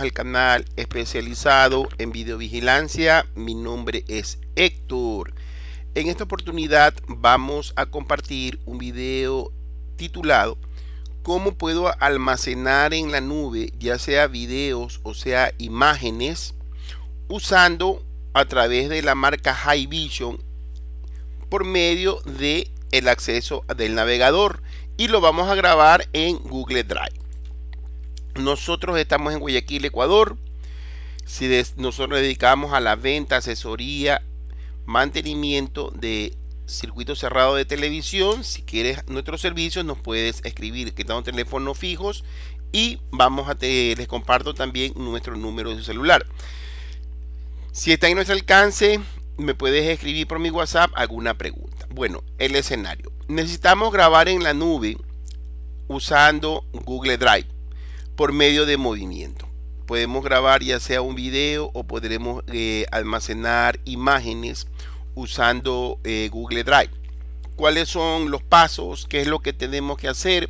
al canal especializado en videovigilancia. Mi nombre es Héctor. En esta oportunidad vamos a compartir un video titulado ¿Cómo puedo almacenar en la nube ya sea videos o sea imágenes usando a través de la marca High Vision por medio de el acceso del navegador y lo vamos a grabar en Google Drive. Nosotros estamos en Guayaquil, Ecuador. nosotros dedicamos a la venta, asesoría, mantenimiento de circuito cerrado de televisión. Si quieres nuestros servicios, nos puedes escribir, que teléfonos fijos y vamos a les comparto también nuestro número de celular. Si está en nuestro alcance, me puedes escribir por mi WhatsApp alguna pregunta. Bueno, el escenario. Necesitamos grabar en la nube usando Google Drive por medio de movimiento. Podemos grabar ya sea un video o podremos eh, almacenar imágenes usando eh, Google Drive. ¿Cuáles son los pasos? ¿Qué es lo que tenemos que hacer?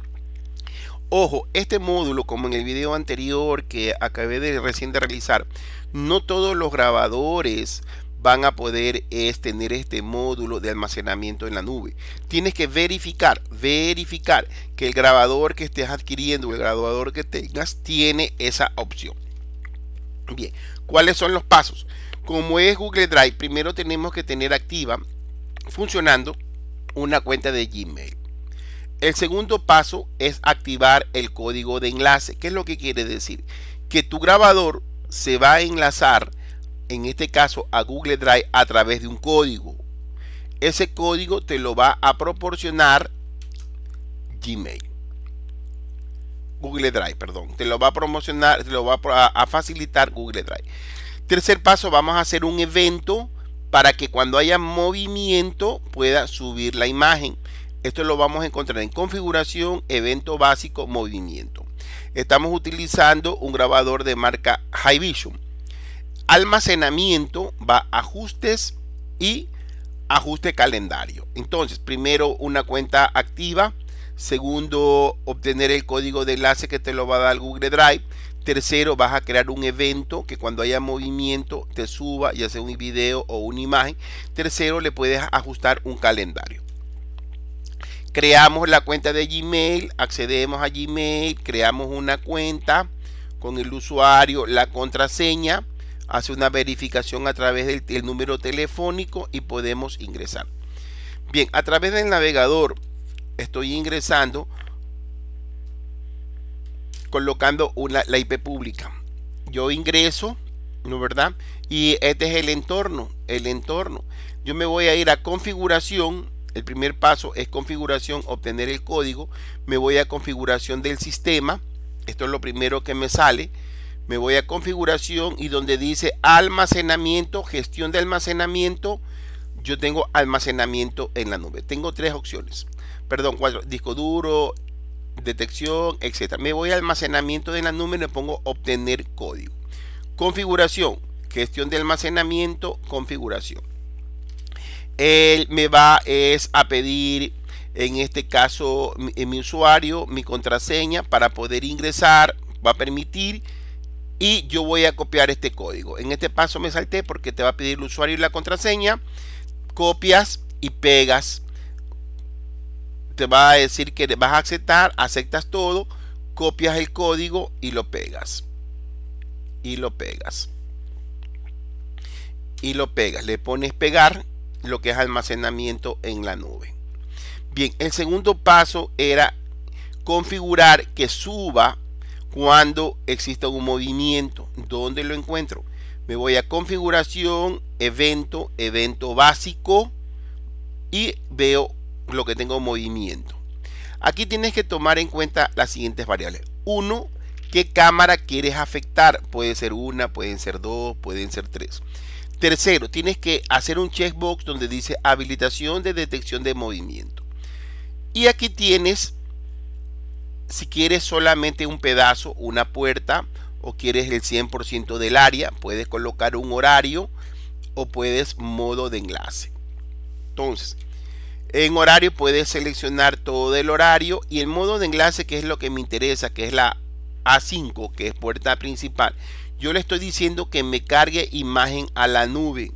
Ojo, este módulo, como en el video anterior que acabé de recién de realizar, no todos los grabadores van a poder tener este módulo de almacenamiento en la nube. Tienes que verificar, verificar que el grabador que estés adquiriendo, el grabador que tengas, tiene esa opción. Bien, ¿cuáles son los pasos? Como es Google Drive, primero tenemos que tener activa, funcionando, una cuenta de Gmail. El segundo paso es activar el código de enlace. ¿Qué es lo que quiere decir? Que tu grabador se va a enlazar en este caso a Google Drive a través de un código. Ese código te lo va a proporcionar Gmail. Google Drive, perdón. Te lo va a promocionar, te lo va a facilitar Google Drive. Tercer paso, vamos a hacer un evento para que cuando haya movimiento pueda subir la imagen. Esto lo vamos a encontrar en configuración, evento básico, movimiento. Estamos utilizando un grabador de marca High Vision almacenamiento va a ajustes y ajuste calendario. Entonces, primero una cuenta activa. Segundo, obtener el código de enlace que te lo va a dar Google Drive. Tercero, vas a crear un evento que cuando haya movimiento te suba, ya sea un video o una imagen. Tercero, le puedes ajustar un calendario. Creamos la cuenta de Gmail, accedemos a Gmail, creamos una cuenta con el usuario, la contraseña hace una verificación a través del, número telefónico y podemos ingresar. Bien, a través del navegador estoy ingresando colocando una, la IP pública. Yo ingreso, ¿no verdad? Y este es el entorno, el entorno. Yo me voy a ir a configuración. El primer paso es configuración, obtener el código. Me voy a configuración del sistema. Esto es lo primero que me sale me voy a configuración y donde dice almacenamiento, gestión de almacenamiento, yo tengo almacenamiento en la nube. Tengo tres opciones. Perdón, cuatro. Disco duro, detección, etcétera. Me voy a almacenamiento de la nube y le pongo obtener código. Configuración, gestión de almacenamiento, configuración. Él me va es a pedir en este caso en eh, mi usuario, mi contraseña para poder ingresar, va a permitir y yo voy a copiar este código. En este paso me salté porque te va a pedir el usuario y la contraseña. Copias y pegas. Te va a decir que vas a aceptar, aceptas todo, copias el código y lo pegas. Y lo pegas. Y lo pegas. Le pones pegar lo que es almacenamiento en la nube. Bien, el segundo paso era configurar que suba cuando exista un movimiento. ¿Dónde lo encuentro? Me voy a configuración, evento, evento básico y veo lo que tengo movimiento. Aquí tienes que tomar en cuenta las siguientes variables. Uno, qué cámara quieres afectar. Puede ser una, pueden ser dos, pueden ser tres. Tercero, tienes que hacer un checkbox donde dice habilitación de detección de movimiento. Y aquí tienes si quieres solamente un pedazo, una puerta, o quieres el 100% del área, puedes colocar un horario o puedes modo de enlace. Entonces, en horario puedes seleccionar todo el horario y el modo de enlace que es lo que me interesa, que es la A5, que es puerta principal. Yo le estoy diciendo que me cargue imagen a la nube,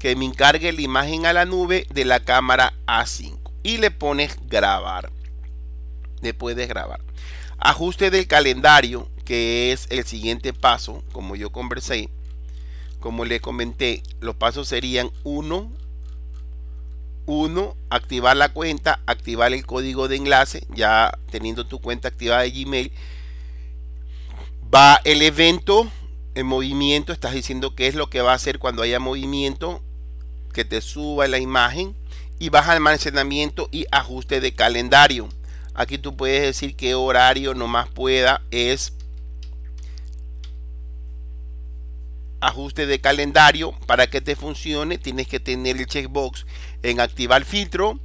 que me encargue la imagen a la nube de la cámara A5 y le pones grabar después puedes grabar. Ajuste del calendario, que es el siguiente paso, como yo conversé, como le comenté, los pasos serían 1, 1, activar la cuenta, activar el código de enlace, ya teniendo tu cuenta activada de Gmail. Va el evento, en movimiento, estás diciendo qué es lo que va a hacer cuando haya movimiento, que te suba la imagen y baja almacenamiento y ajuste de calendario. Aquí tú puedes decir qué horario nomás pueda es ajuste de calendario para que te funcione tienes que tener el checkbox en activar filtro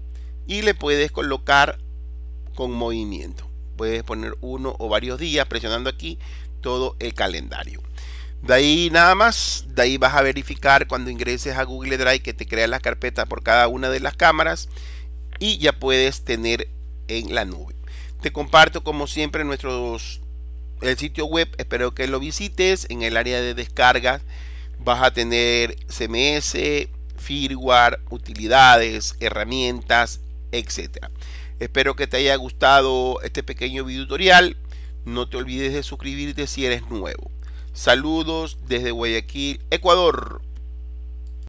y le puedes colocar con movimiento puedes poner uno o varios días presionando aquí todo el calendario de ahí nada más de ahí vas a verificar cuando ingreses a Google Drive que te crea las carpetas por cada una de las cámaras y ya puedes tener en la nube. Te comparto como siempre nuestros el sitio web, espero que lo visites. En el área de descargas vas a tener CMS, firmware, utilidades, herramientas, etcétera. Espero que te haya gustado este pequeño video tutorial. No te olvides de suscribirte si eres nuevo. Saludos desde Guayaquil, Ecuador.